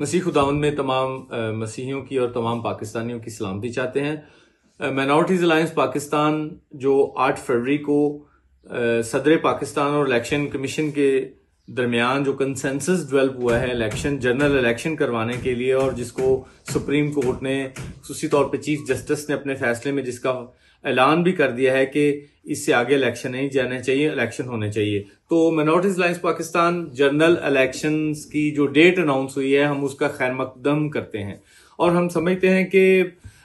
मसीह खुदावन में तमाम मसीहियों की और तमाम पाकिस्तानियों की सलामती चाहते हैं माइनॉरिटीज़ अलायंस पाकिस्तान जो 8 फरवरी को सदर पाकिस्तान और इलेक्शन कमीशन के दरमियान जो कंसेंसस डेवलप हुआ है इलेक्शन जनरल इलेक्शन करवाने के लिए और जिसको सुप्रीम कोर्ट ने खूसी तौर पर चीफ जस्टिस ने अपने फैसले में जिसका ऐलान भी कर दिया है कि इससे आगे इलेक्शन नहीं जाने चाहिए इलेक्शन होने चाहिए तो minorities lines Pakistan general election की जो डेट अनाउंस हुई है हम उसका खैर मकदम करते हैं और हम समझते हैं कि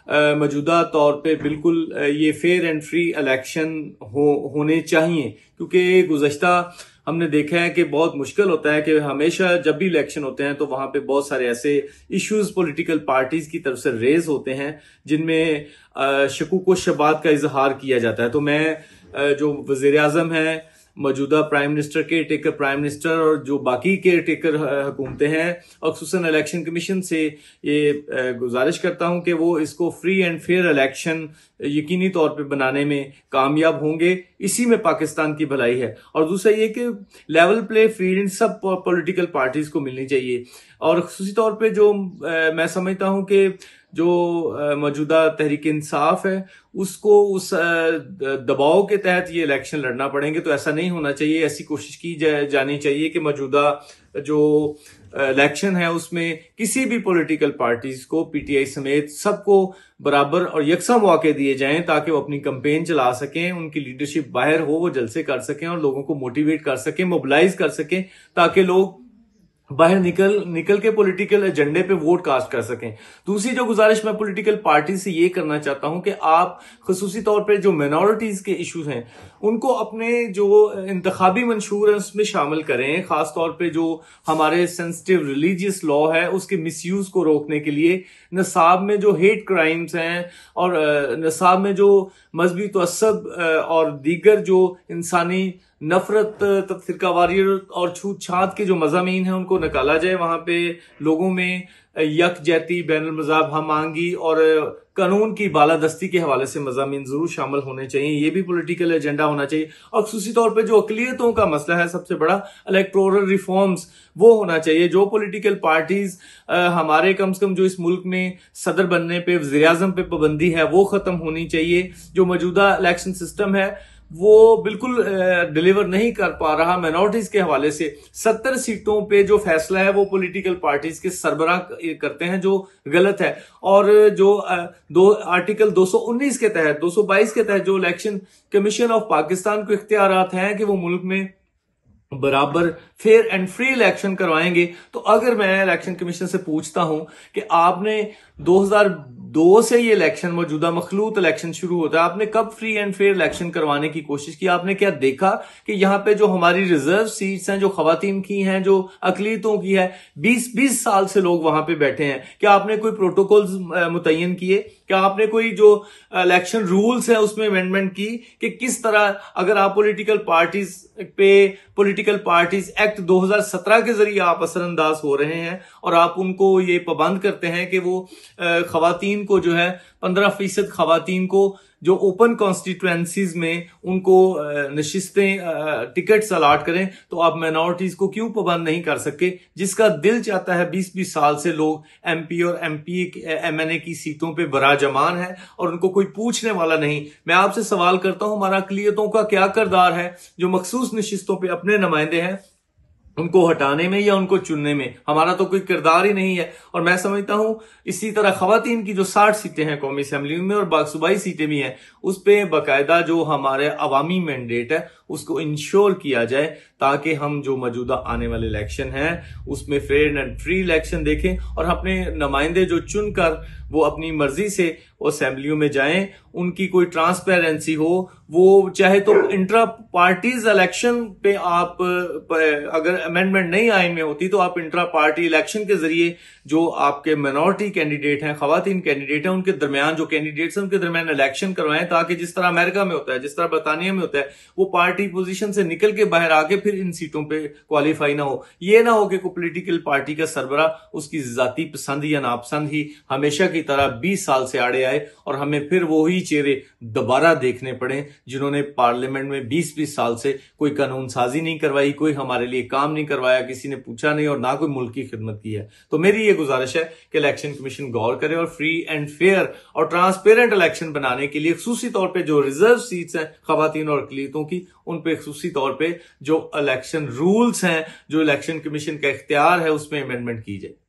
मौजूदा तौर पे बिल्कुल ये फेयर एंड फ्री इलेक्शन हो होने चाहिए क्योंकि गुजशत हमने देखा है कि बहुत मुश्किल होता है कि हमेशा जब भी इलेक्शन होते हैं तो वहां पे बहुत सारे ऐसे इश्यूज पॉलिटिकल पार्टीज की तरफ से रेज होते हैं जिनमें शकूक व शबात का इजहार किया जाता है तो मैं जो वजीर अजम है मौजूदा prime minister caretaker prime minister और जो बाकी केयर टेकर हुकूमतें हैं और खसूस इलेक्शन कमीशन से ये गुजारिश करता हूँ कि वो इसको फ्री एंड फेयर इलेक्शन यकीनी तौर पर बनाने में कामयाब होंगे इसी में पाकिस्तान की भलाई है और दूसरा ये कि लेवल प्ले फील्ड सब पॉलिटिकल पार्टीज को मिलनी चाहिए और खसूसी तौर पर जो मैं समझता हूँ कि जो मौजूदा तहरीक इंसाफ है उसको उस दबाव के तहत ये इलेक्शन लड़ना पड़ेंगे तो ऐसा नहीं होना चाहिए ऐसी कोशिश की जा, जानी चाहिए कि मौजूदा जो इलेक्शन है उसमें किसी भी पॉलिटिकल पार्टीज को पीटीआई समेत सबको बराबर और यकसा मौके दिए जाएं ताकि वो अपनी कंपेन चला सकें उनकी लीडरशिप बाहर हो वो जलसे कर सकें और लोगों को मोटिवेट कर सकें मोबिलाइज कर सकें ताकि लोग बाहर निकल निकल के पॉलिटिकल एजेंडे पे वोट कास्ट कर सकें दूसरी जो गुजारिश मैं पॉलिटिकल पार्टी से ये करना चाहता हूं कि आप खसूसी तौर पर जो माइनॉरिटीज के इश्यूज हैं उनको अपने जो इंतबी मंशूर है उसमें शामिल करें खास तौर पे जो हमारे सेंसिटिव रिलीजियस लॉ है उसके मिसयूज को रोकने के लिए नसाब में जो हेट क्राइम्स हैं और नसाब में जो मजहबी तसब और दीगर जो इंसानी नफरत तफरका वारियर और छूत छात के जो मजामी हैं उनको निकाला जाए वहाँ पे लोगों में यकजहती बैन मजाब हम आंगी और कानून की बालादस्ती के हवाले से मजामी जरूर शामिल होने चाहिए ये भी पोलिटिकल एजेंडा होना चाहिए और खूसी तौर पर जो अकलीतों का मसला है सबसे बड़ा इलेक्ट्रोरल रिफॉर्म्स वो होना चाहिए जो पोलिटिकल पार्टीज हमारे कम से कम जो इस मुल्क में सदर बनने पर वजी अजम पर पाबंदी है वो खत्म होनी चाहिए जो मौजूदा इलेक्शन सिस्टम है वो बिल्कुल डिलीवर नहीं कर पा रहा माइनॉरिटीज के हवाले से सत्तर सीटों पे जो फैसला है वो पॉलिटिकल पार्टीज के सरबराह करते हैं जो गलत है और जो दो आर्टिकल 219 के तहत 222 के तहत जो इलेक्शन कमीशन ऑफ पाकिस्तान को इख्तियार हैं कि वो मुल्क में बराबर फेयर एंड फ्री इलेक्शन करवाएंगे तो अगर मैं इलेक्शन कमीशन से पूछता हूं कि आपने दो से ये इलेक्शन मौजूदा मखलूत इलेक्शन शुरू होता है आपने कब फ्री एंड फेयर इलेक्शन करवाने की कोशिश की आपने क्या देखा कि यहाँ पे जो हमारी रिजर्व सीट्स हैं जो खातन की हैं जो अकलीतों की है 20-20 साल से लोग वहां पे बैठे हैं क्या आपने कोई प्रोटोकॉल मुतयन किए क्या आपने कोई जो इलेक्शन रूल्स है उसमें अमेंडमेंट की कि किस तरह अगर आप पोलिटिकल पार्टीज पे पोलिटिकल पार्टीज एक्ट दो के जरिए आप असरअंदाज हो रहे हैं और आप उनको ये पाबंद करते हैं कि वो खातन को जो है पंद्रह फीसद खातन को जो ओपन कॉन्स्टिट्यूंसीज में उनको नशिस्तें टिकट्स अलाट करें तो आप माइनॉरिटीज को क्यों पाबंद नहीं कर सके जिसका दिल चाहता है बीस बीस साल से लोग एम पी और M M P N A की सीटों बरा बराजमान है और उनको कोई पूछने वाला नहीं मैं आपसे सवाल करता हूं हमारा अकलीतों का क्या करदार है जो मखसूस नशितों पर अपने नुमाइंदे हैं उनको हटाने में या उनको चुनने में हमारा तो कोई किरदार ही नहीं है और मैं समझता हूं इसी तरह खातन की जो साठ सीटें हैं कौमी असम्बली में और बासूबाई सीटें भी हैं उस पर बाकायदा जो हमारे अवामी मैंडेट है उसको इंश्योर किया जाए ताकि हम जो मौजूदा आने वाले इलेक्शन हैं उसमें फेयर एंड फ्री इलेक्शन देखें और अपने नुमाइंदे जो चुनकर वो अपनी मर्जी से असेंबलियों असम्बलियों में जाएं उनकी कोई ट्रांसपेरेंसी हो वो चाहे तो इंट्रा पार्टीज इलेक्शन पे आप अगर अमेंडमेंट नहीं आइन में होती तो आप इंट्रा पार्टी इलेक्शन के जरिए जो आपके माइनॉरिटी कैंडिडेट हैं खातन कैंडिडेट हैं उनके दरमियान जो कैंडिडेट्स हैं उनके दरमियान इलेक्शन करवाएं ताकि जिस तरह अमेरिका में होता है जिस तरह बरतानिया में होता है वो पार्टी पोजिशन से निकल के बाहर आके फिर इन सीटों पर क्वालिफाई ना हो ये ना हो कि कोई पोलिटिकल पार्टी का सरबरा उसकी जाति पसंद या नापसंद ही हमेशा की तरह बीस साल से आड़े आए और हमें फिर वही चेहरे दोबारा देखने पड़े जिन्होंने पार्लियामेंट में बीस बीस साल से कोई कानून साजी नहीं करवाई कोई हमारे लिए काम काम नहीं करवाया किसी ने पूछा नहीं और ना कोई मुल्क की खिदमत की है तो मेरी ये गुजारिश है कि इलेक्शन कमीशन गौर करे और फ्री एंड फेयर और ट्रांसपेरेंट इलेक्शन बनाने के लिए खसूसी तौर पर जो रिजर्व सीट्स हैं खातन और अकलीतों की उन पर खसूसी तौर पर जो इलेक्शन रूल्स हैं जो इलेक्शन कमीशन का इख्तियार है उसमें अमेंडमेंट की जाए